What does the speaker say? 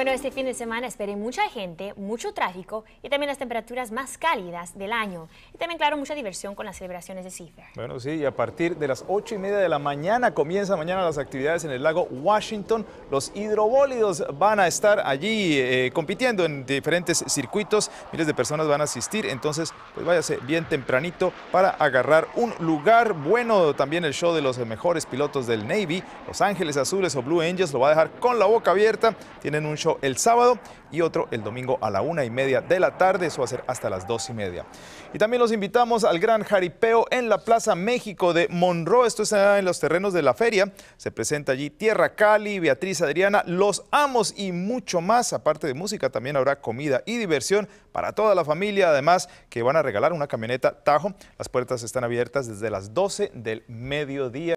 Bueno, este fin de semana esperé mucha gente, mucho tráfico y también las temperaturas más cálidas del año. Y también, claro, mucha diversión con las celebraciones de CIFER. Bueno, sí, y a partir de las ocho y media de la mañana comienzan mañana las actividades en el lago Washington. Los hidrobólidos van a estar allí eh, compitiendo en diferentes circuitos. Miles de personas van a asistir, entonces, pues váyase bien tempranito para agarrar un lugar bueno. También el show de los mejores pilotos del Navy, Los Ángeles Azules o Blue Angels, lo va a dejar con la boca abierta. Tienen un show el sábado y otro el domingo a la una y media de la tarde. Eso va a ser hasta las dos y media. Y también los invitamos al gran jaripeo en la Plaza México de Monroe. Esto es en los terrenos de la feria. Se presenta allí Tierra Cali, Beatriz Adriana, Los Amos y mucho más. Aparte de música, también habrá comida y diversión para toda la familia. Además, que van a regalar una camioneta Tajo. Las puertas están abiertas desde las 12 del mediodía.